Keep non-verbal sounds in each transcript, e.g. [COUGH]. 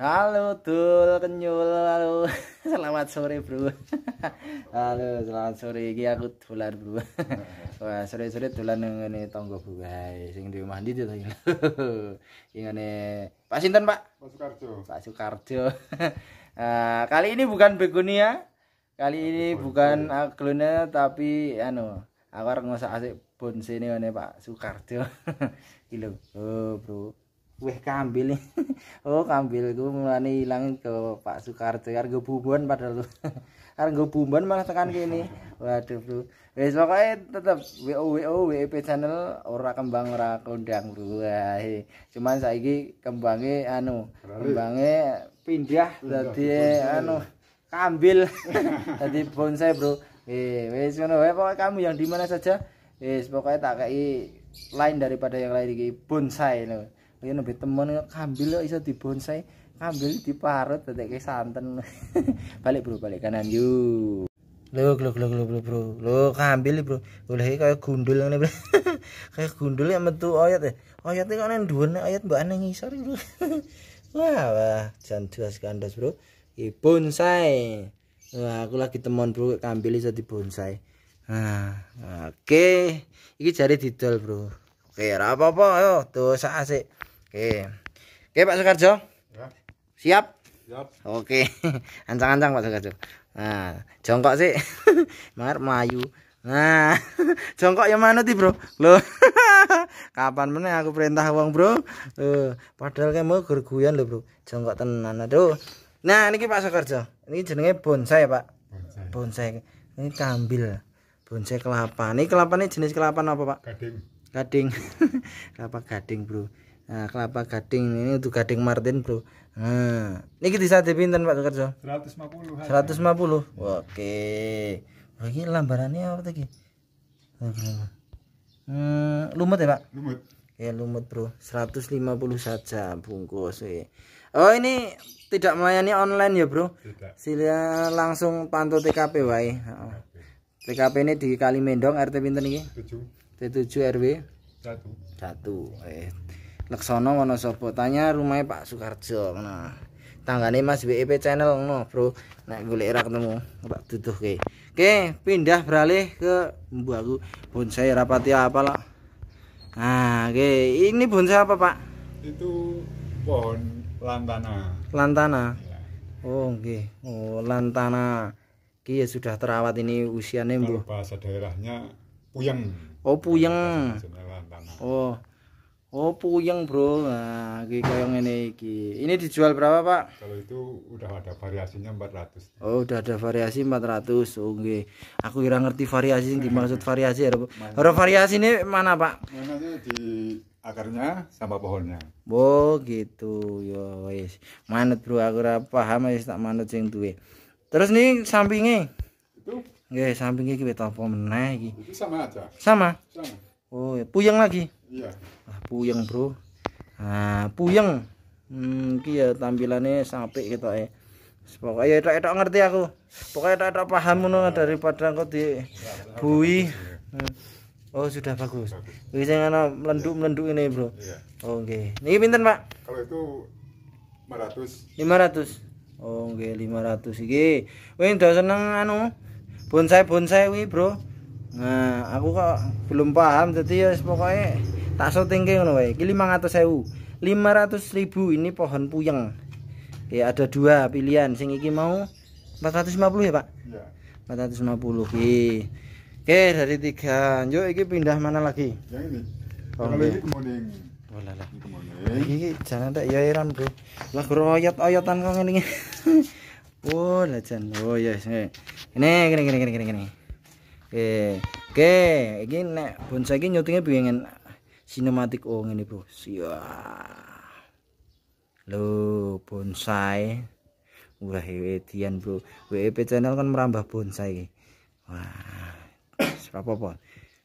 Halo Dul, kenyul, halo. [LAUGHS] Selamat sore, Bro. [LAUGHS] Halo, selamat sore. Iki aku dolan, Bro. [LAUGHS] Wah, sore-sore dolan nang ngene tangga Bu Guys, sing di omah ndi to iki. Pak Sinten, Pak? Pak Sukarjo. Pak Sukarjo. Uh, kali ini bukan begonia. Kali ini bukan aglone tapi anu, aku arek ngosak asik bonsene ngene Pak Sukarjo. Iki lho, oh, Bro. weh kambil nih, [LAUGHS] oh kambil kambilku mulane ilang ke Pak Soekarjo argo bumbon padahal lu [LAUGHS] argo bumbon malah tekan nih, waduh lu wis pokoknya tetep WO WO WP e channel ora kembang ora kondang bro, Wah, cuman saya ini kembange anu kembange pindah dadi anu kambil tadi [LAUGHS] bonsai bro eh wis mana, pokoknya kamu yang di mana saja wis pokoknya tak kayak lain daripada yang lain iki bonsai lho kaya nembe temen kambil kok iso dibonsai kambil diparut kayak santen [LAUGHS] balik bro balik kanan yuk lo, lo, lo, lo, bro lo kambil bro oleh kayak gundul ngene bro [LAUGHS] kayak gundul yang metu oyot ya kan yang dua, nih, oyot mbak nang ngisor bro [LAUGHS] wah wah jangan jelas kandas bro di bonsai wah aku lagi temen bro kambil iso dibonsai nah oke okay. Ini jari didol bro oke okay, apa-apa ayo dosa asik Oke. Oke Pak Soekarjo. Ya. Siap? Siap. Oke. [LAUGHS] Ancang-ancang Pak Soekarjo. Nah, jongkok sih. [LAUGHS] mar mayu. Nah, [LAUGHS] jongkok yang mana sih Bro? Loh. Kapan meneh aku perintah uang Bro? Loh, padahal kayak mau gerguyan lho, Bro. Jongkok tenan. Aduh. Nah, ini Pak Soekarjo. Ini jenenge bonsai, Pak. Bonsai. Ini kambil. Bonsai kelapa. Ini kelapa ini jenis kelapa apa, Pak? Gading. Gading. kelapa gading, Bro. Nah, kelapa gading ini untuk gading Martin, Bro. Nah, kita bisa dipinten Pak Kerjo? 150. 150. Oke. Lho ini lambarannya apa tadi? Hmm, lumut ya, Pak? Lumut. Ya, lumut, Bro. 150 saja bungkus. Oh, ini tidak melayani online ya, Bro? Tidak. Sila langsung pantau TKP wae. TKP ini di Kalimendong RT pinten iki? 7. T7 RW. 1. 1. Eh, Leksono Wonosobo tanya rumahnya Pak Sukarjo nah tanggane Mas WEP channel no bro nek golek ra ketemu Pak Duduh ke oke pindah beralih ke mbuaku bonsai rapati apa lah nah oke ini bonsai apa Pak itu pohon lantana lantana iya. oh oke oh lantana Ki ya sudah terawat ini usianya bu bahasa daerahnya puyeng oh puyeng oh Oh puyeng bro, nah iki ini iki. Ini dijual berapa pak? Kalau itu udah ada variasinya 400 Oh udah ada variasi 400 oh, okay. Aku kira ngerti variasi yang dimaksud variasi ya bro. variasi ini mana pak? Mana Mananya di akarnya sama pohonnya Oh gitu yo ya, wes. Manut bro aku rasa paham ya, tak manut yang tuh. Terus nih sampingnya Itu? Nggih sampingnya kita apa meneh Itu sama aja Sama? Sama oh ya, puyeng lagi iya ah, puyeng bro ah puyeng hmm kia ya tampilannya sampai gitu ya eh. pokoknya ya tak, itu ngerti aku pokoknya tak, tak paham no, iya. daripada padang di iya, bui iya. Hmm. oh sudah bagus biasanya anak melenduk melenduk ini bro iya. oh, oke okay. ini pinter pak kalau itu 500 500 oh nggih 500 iki. Wih, ndak seneng anu bonsai-bonsai kuwi, Bro. Nah, aku kok belum paham jadi ya pokoknya tak syuting ke ngono wae. Iki 500.000. 500.000 ini pohon puyeng. Ya ada dua pilihan. Sing iki mau 450 ya, Pak? Iya. 450. Oke. Oke, dari tiga. Yuk iki pindah mana lagi? Yang ini. Oh, iya. ini kemuning. Walah oh, lah. Iki jangan tak yairan Bro. Lah royot-oyotan kok ngene. [LAUGHS] Oh, lajan. Oh, Yes. Iya, ini ini gini gini gini oke oke ini nek bonsai ini nyutingnya pengen sinematik oh ini bro siap lo bonsai wah wedian bro WEP channel kan merambah bonsai wah berapa pon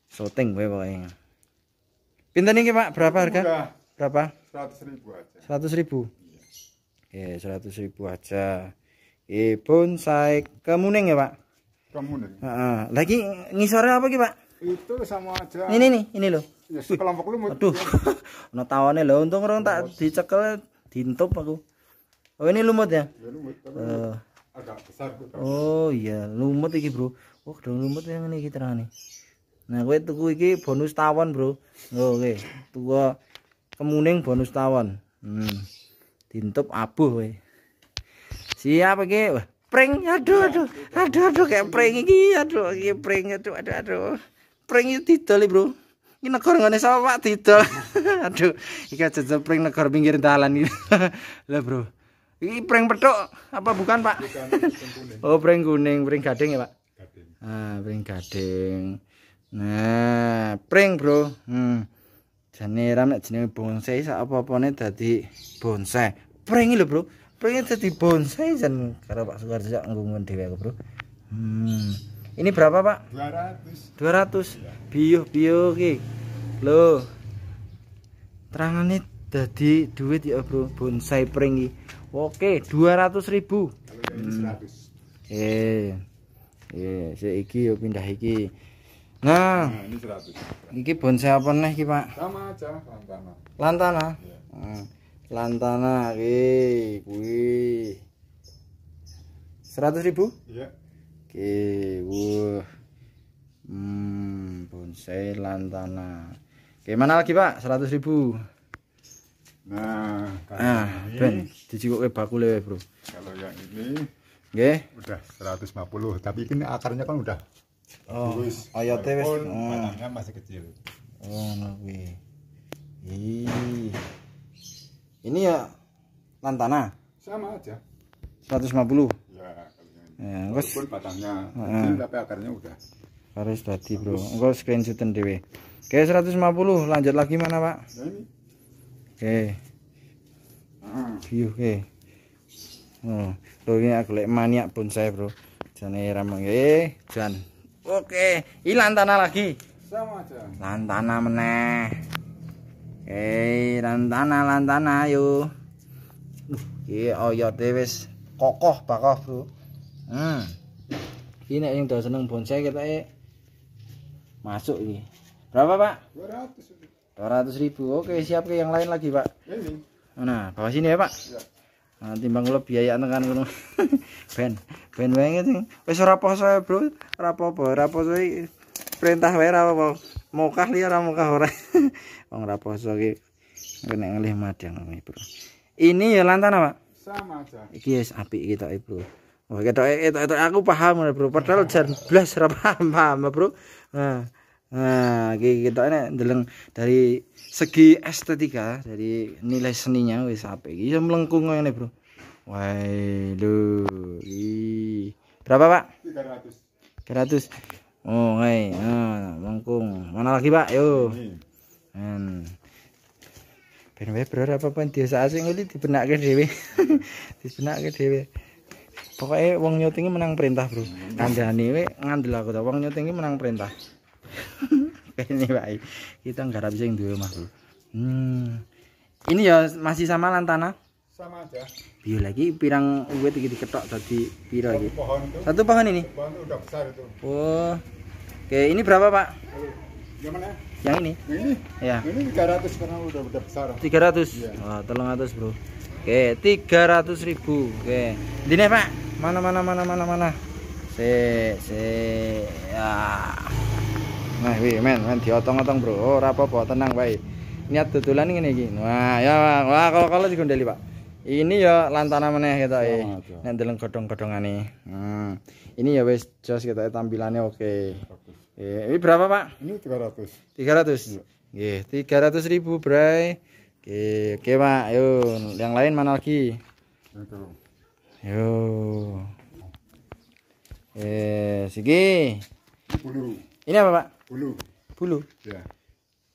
syuting gue pokoknya pinten iki pak berapa harga berapa Seratus ribu aja Seratus ribu oke iya, seratus ribu aja Ibun saya kemuning ya pak lagi ngisore apa ki, Pak? Itu sama aja. Ini nih, ini loh. Ya, kelompok lumut. Aduh. [LAUGHS] Ono tawane lho, untung orang tak dicekel dintop aku. Oh, ini lumut ya? Ya lumut. Uh. Agak besar Oh iya, lumut iki, Bro. Wah, oh, dong lumut yang ini kita nih. Nah, kowe tuku iki bonus tawon, Bro. Oh, oke. Okay. tua kemuning bonus tawon. Hmm. Dintop abuh kowe. Siap iki. Wah, prank aduh aduh aduh aduh kayak prank ini, aduh iki iya, prank aduh aduh aduh prank itu didol bro ini negor ngene sama Pak didol [LAUGHS] aduh iki jajal prank negor pinggir jalan gitu, [LAUGHS] lah bro ini prank petuk apa bukan Pak oh prank kuning prank gading ya Pak ah prank gading nah prank bro hmm jane ram nek bonsai apa apa-apane tadi bonsai prank loh bro pengen jadi bonsai dan karena Pak Sukarjo ngomongin dhewe aku, Bro. Hmm. Ini berapa, Pak? 200. 200. Ya. biuh ki. lo Terangane jadi duit ya, Bro, bonsai pring Oke, 200.000. ribu hmm. Eh. Eh, seiki yo pindah iki. Nah, nah, ini 100. Iki bonsai apa nih, Ki, Pak? Sama aja, lantana. Lantana. Ya. Nah lantana oke wih, seratus ribu iya oke wuh hmm bonsai lantana oke mana lagi pak seratus ribu nah nah ini, ben dijikuk baku lewe bro kalau yang ini oke udah 150 tapi ini akarnya kan udah oh ayatnya wes oh. masih kecil oh nah, lantana sama aja 150 ya, ya walaupun batangnya uh, tapi akarnya udah harus tadi bro engkau screenshotan dewe oke 150 lanjut lagi mana pak ya ini oke uh. Hmm. view oke oh loh ini aku lek maniak pun saya, bro jane ramang eh jan oke hilang tanah lagi sama aja lantana meneh eh lantana lantana yuk Iya, oh ya wis kokoh bakoh bro hmm ini nek yang seneng bonsai kita ya. masuk ini berapa pak 200 200 ribu oke siap ke yang lain lagi pak ini nah bawa sini ya pak ya. nah timbang lo biaya tekan ngono [LAUGHS] ben ben wae ngene wis ora saya bro ora apa-apa ora poso perintah wae ora apa mokah kah ora mokah ora [LAUGHS] wong ora poso ki nek ngelih madang bro ini ya lantana pak. sama aja iki es api kita e, bro Oh, ketok ketok aku paham bro. Padahal jan belas ora paham, paham, Bro. Nah, nah iki ketokne ndeleng dari segi estetika, dari nilai seninya wis apik. Iki ya melengkung ini Bro. Wai, lho. Berapa, Pak? 300. 300. Oh, hai. Nah, melengkung. Mana lagi, Pak? Yo. Hmm ben wae bro apa pun diosak dibenak nguli dibenake dhewe gede [LAUGHS] dhewe pokoknya wong nyutingi menang perintah bro kandhani we ngandel aku ta wong nyutingi menang perintah ini [LAUGHS] wae kita nggarap sing duwe mah bro hmm ini ya masih sama lantana sama aja biar lagi pirang uwet tinggi diketok tadi pira Satu pohon ini satu pohon ini pohon udah besar itu oh oke ini berapa pak yang mana yang ini? Ini. Ya. Ini 300 karena udah udah besar. 300. ya. Wah, tolong atas Bro. Oke, 300 ribu Oke. ini Pak. Mana mana mana mana mana. Se se ya. Nah, wih, men, men diotong-otong, Bro. oh, rapo, apa tenang baik. Niat tutulan ini gini. Wah, ya, bang. Wah, kalau-kalau di digondeli, Pak. Ini ya lantana meneh gitu ya. Nek kodong-kodongan nih Hmm. Ini ya wes jos gitu tampilannya oke. Okay. Yeah, ini berapa pak? Ini 300 300? Iya yeah, 300 ribu bray Oke, okay, okay, pak, Ayo yang lain mana lagi? Itu. Yo. Eh, segi. Bulu. Ini apa pak? Bulu. Bulu. Iya yeah.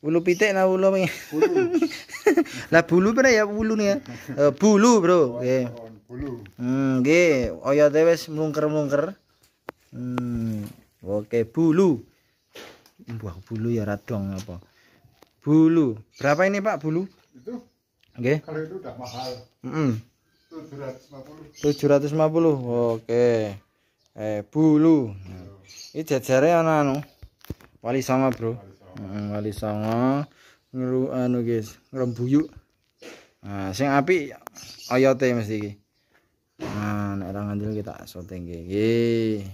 Bulu pitik nah bulu ini. Bulu. lah bulu bro [LAUGHS] ya bulu nih ya. Uh, bulu bro. Oke. Okay. Bulu. Hmm, oke. Okay. Oya tewes mlungker-mlungker. Hmm, oke okay. bulu buah bulu ya radong apa bulu berapa ini pak bulu itu Oke. Okay. Kalau itu udah mahal. Mm -hmm. 750. 750. Oke. Okay. Eh bulu. Ini jajarnya ana anu. Wali sama Bro. Wali sama Ngeru anu guys, ngerembuyu Nah, sing api ayote mesti ini Nah, nek ra ngandel kita syuting iki.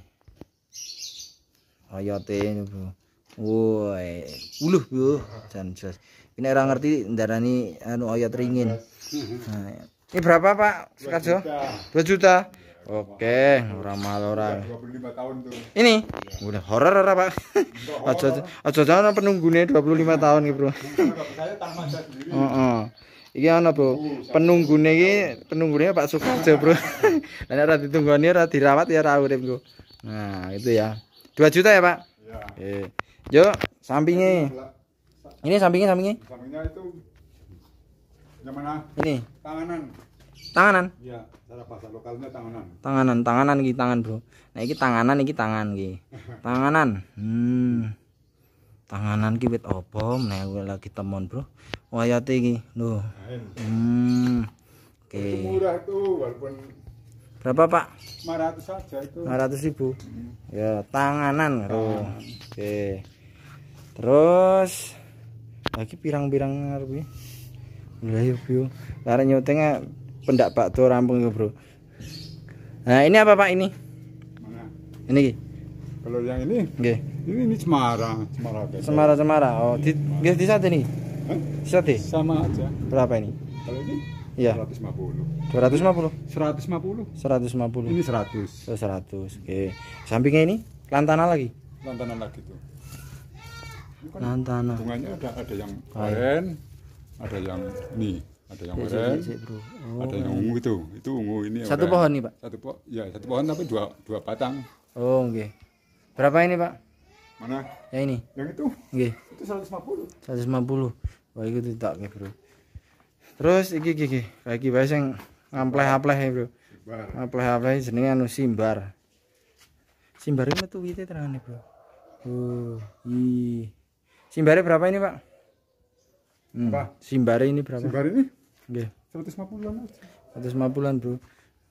ayote ini, Bro woi uluh yo dan jelas ini orang ngerti ini anu oyot ringin mhm. ini berapa pak sekarjo dua juta oke orang mahal orang ini udah horor apa pak aja aja jangan penunggunya 25 tahun nih bro oh, oh. Iki ana, Bro. Uh, penunggune iki penunggune Pak Sukarjo, Bro. [LAUGHS] Lah nek ora ditunggoni ora dirawat ya ora urip, Nah, itu ya. 2 juta ya, Pak? Iya. Eh. Jo, sampingnya. Ini sampingnya, sampingnya. Sampingnya itu yang mana? Ini. Tanganan. Tanganan. Iya, cara bahasa lokalnya tanganan. Tanganan, tanganan iki tangan, Bro. Nah, iki tanganan iki tangan iki. Tanganan. Hmm. Tanganan ki wit opo? Nek nah, lagi temon, Bro. Wayate iki. Lho. Hmm. Oke. Murah tuh walaupun Berapa Pak? 500 saja itu. 500 ribu. Hmm. Ya, tanganan. tanganan. Oke. Okay terus lagi pirang-pirang arep lha yo yo arek nyoteng e pendak tuh rampung yo bro nah ini apa pak ini mana ini kalau yang ini nggih ini ini cemara cemara cemara cemara oh di nggih di sate nih Hah? sate sama aja berapa ini kalau ini Iya. 150. 250. 150. 150. Ini 100. Oh, 100. Oke. Sampingnya ini lantana lagi. Lantana lagi tuh kan nahan tanah. Bunganya ada ada yang keren, ada yang ini, ada yang keren, oh, ada yang ungu itu. Itu ungu ini satu Satu pohon nih, Pak. Satu pohon. Ya, satu pohon tapi dua dua batang. Oh, oke Okay. Berapa ini, Pak? Mana? Ya ini. Yang itu? okay. Itu lima puluh Wah, itu tidak, okay, Bro. Terus iki iki iki, iki wae yang ngampleh-ampleh, Bro. ngampleh Ampleh-ampleh anu simbar. Simbar tuh metu terang nih Bro. Oh, ih. Iya. Simbare berapa ini, Pak? Hmm. Apa? Simbare ini berapa? Simbare ini? Nggih. 150-an. 150-an, Bro.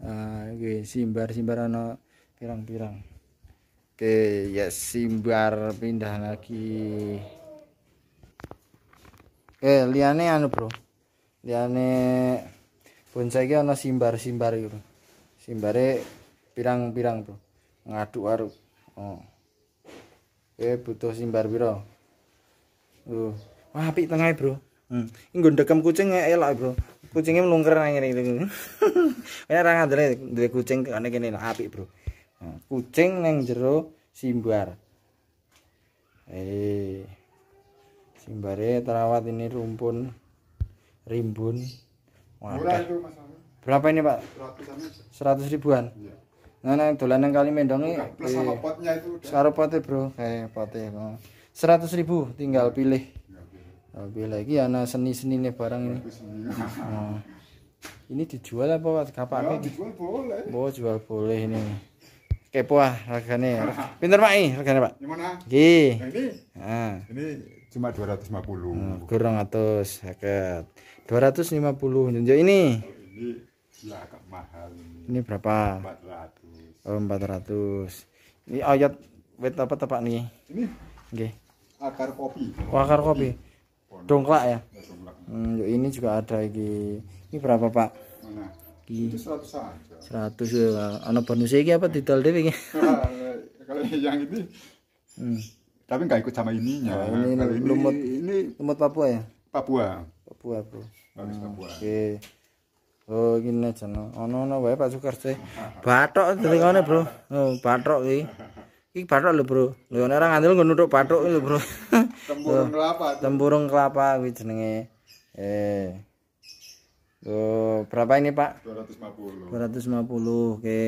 Ah, simbar simbar ana pirang-pirang. Oke, okay, ya yes. simbar pindah lagi. Oke, okay, liane anu, Bro. Liane bonsai ki ana simbar-simbar iki, Bro. Simbare pirang-pirang, Bro. Ngaduk-aduk. Oh. Oke, butuh simbar piro? Uh. Wah, apik tengah Bro. Hmm. Engko ndekem kucing elok, Bro. kucingnya mlungker nang ini. Ini orang ada ngandel duwe kucing kene lah apik, Bro. Hmm, kucing nang jero simbar. Eh. Simbare terawat ini rumpun rimbun. Wadah. Berapa ini, Pak? 100 ribuan. Iya. Nah, nah, dolanan kali mendongnya. Plus eh, sama potnya itu Sekarang potnya, Bro. Kayak potnya seratus ribu tinggal pilih tinggal lagi anak seni seni nih barang ini nah, ini dijual apa pak kapan ya, dijual boleh boleh jual boleh ini kepo ah harganya pinter pak ini harganya pak gimana Gih. Nah, ini nah. ini cuma 250 puluh. Hmm, kurang atas seket 250 jadi ini oh, ini agak mahal ini berapa Empat ratus. Oh, empat ratus. ini ayat wet apa tepak nih ini Oke. Okay akar kopi oh, akar kopi dongklak ya iya, hmm, ini juga ada di, ini berapa pak Mana? itu 100 aja 100 ya anak bonus ini apa detail deh [LAUGHS] nah, kalau yang ini hmm. tapi nggak ikut sama ininya nah, ini, ini lumut ini lumut Papua ya Papua Papua bro hmm, Papua oke okay. Oh gini aja no, oh no no, wae Pak Sukar sih, [LAUGHS] batok itu bro, oh batok sih. Iki patok lho, Bro. Lho ana orang ngandel nggo nuthuk bathuk lho, Bro. [LAUGHS] Tempurung kelapa. Tempurung kelapa kuwi jenenge. Eh. Oh, berapa ini, Pak? 250. 250. Oke.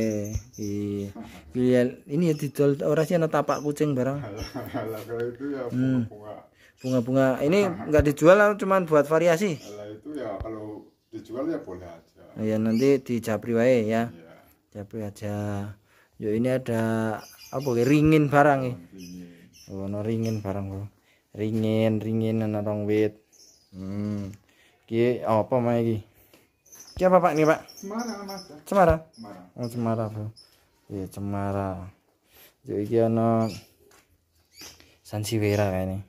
Iki. Ya, ini ya didol ora sih ana tapak kucing bareng. Lah kalau itu ya hmm. bunga-bunga. Bunga-bunga. Ini enggak dijual cuma buat variasi. Lah itu ya kalau dijual ya boleh aja. Oh ya nanti di Japri wae ya. Iya. Japri aja. Yo ini ada apa ringin barang ya oh no ringin barang bro ringin ringin anak rong wit hmm ki apa mai ki ki apa pak nih pak cemara mas cemara cemara oh cemara bro iya cemara jadi iki ana sansevieria kayaknya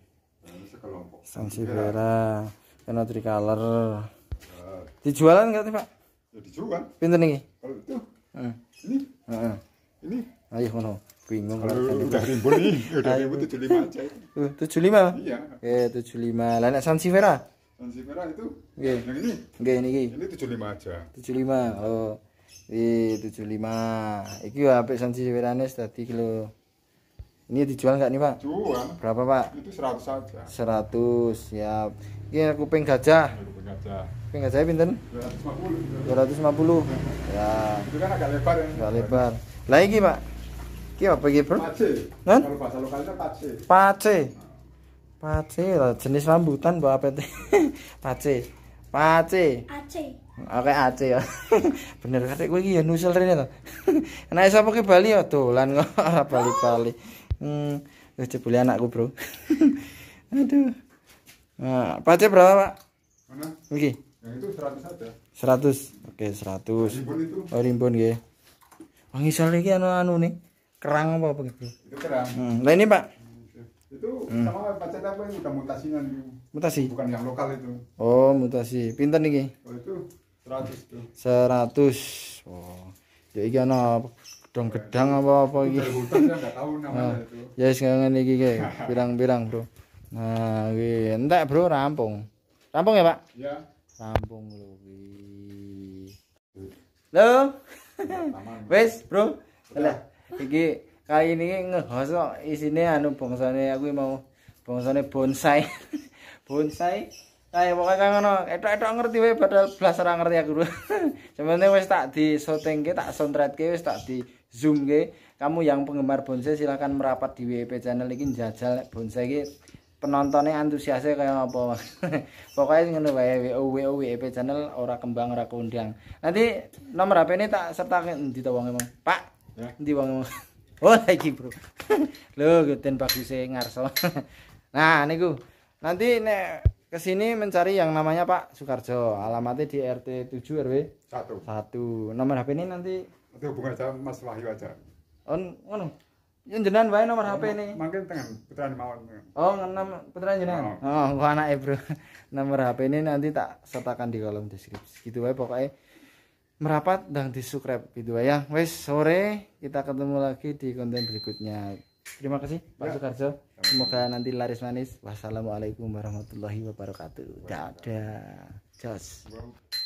sansevieria kena tricolor iya. dijualan nggak nih pak ya dijual pinter nih kalau itu hmm. ini hmm. ini ayo mau bingung kalau udah rimbun nih [LAUGHS] udah rimbun tujuh lima aja tujuh lima iya ya tujuh lima lah nak sansifera sansifera itu Oke. yang ini Oke, ini ini tujuh lima aja tujuh lima oh di tujuh lima iki apa sansifera nih tadi kilo ini dijual nggak nih pak? Jual. Berapa pak? Itu seratus aja. Seratus, ya. Ini kuping gajah. Kuping gajah. Kuping gajah pinten? Dua ratus lima puluh. Ya. Itu kan agak lebar ya. Agak lebar. Lagi pak? Ki apa gitu Bro? Pace. Nen? Kalau bahasa lokalnya pace. Pace. Pace lah jenis rambutan buat apa itu? pace. Pace. Ace. Oke ace ya. [LAUGHS] Bener kate gue gini ya nusel ini tuh. [LAUGHS] Nek sapa ki Bali ya dolan kok [LAUGHS] ora bali-bali. Hmm, udah cepuli anakku, Bro. Aduh. Nah, pace berapa, Pak? Mana? Okay. Yang itu seratus aja. Seratus. Oke, seratus. Rimbun itu. Oh, rimbun ya. Wangi sel anu-anu nih kerang apa begitu itu kerang hmm. nah ini pak itu hmm. sama pacar apa yang udah mutasi nanti? mutasi bukan yang lokal itu oh mutasi pinter nih oh itu seratus tuh seratus. oh ya iki apa? dong gedang iya. apa apa gitu. ya sekarang ini gini, birang-birang bro nah gini, entak bro rampung rampung ya pak ya rampung loh. halo [LAUGHS] wes bro sudah. iki kali ini ngehos kok isine anu bangsane aku mau bangsane bonsai [LAUGHS] bonsai kayak pokoknya kan ngono etok etok ngerti wae padahal belas orang ngerti aku [LAUGHS] cuman wis tak di shooting ke tak soundtrack ke wis tak di zoom ke kamu yang penggemar bonsai silahkan merapat di WP channel ini jajal bonsai ke penontonnya antusiasnya kaya apa [LAUGHS] pokoknya ini ngono wae WP channel ora kembang ora keundang nanti nomor HP ini tak serta di emang pak Endi wong. [LAUGHS] Oh, iki, Bro. lo Lho, guten saya ngarso. nah, niku. Nanti nek kesini mencari yang namanya Pak Sukarjo. Alamatnya di RT 7 RW 1. 1. Nomor HP ini nanti nanti hubungan aja Mas Wahyu aja. on on Yang jenengan wae nomor HP ini. Mungkin tengen putrane mawon. Oh, enam putrane jenengan. Oh, gua oh, anak Bro. [LAUGHS] nomor HP ini nanti tak sertakan di kolom deskripsi. Gitu aja pokoknya merapat dan di subscribe video ya wes sore kita ketemu lagi di konten berikutnya terima kasih Pak ya. Soekarjo semoga nanti laris manis wassalamualaikum warahmatullahi wabarakatuh dadah jos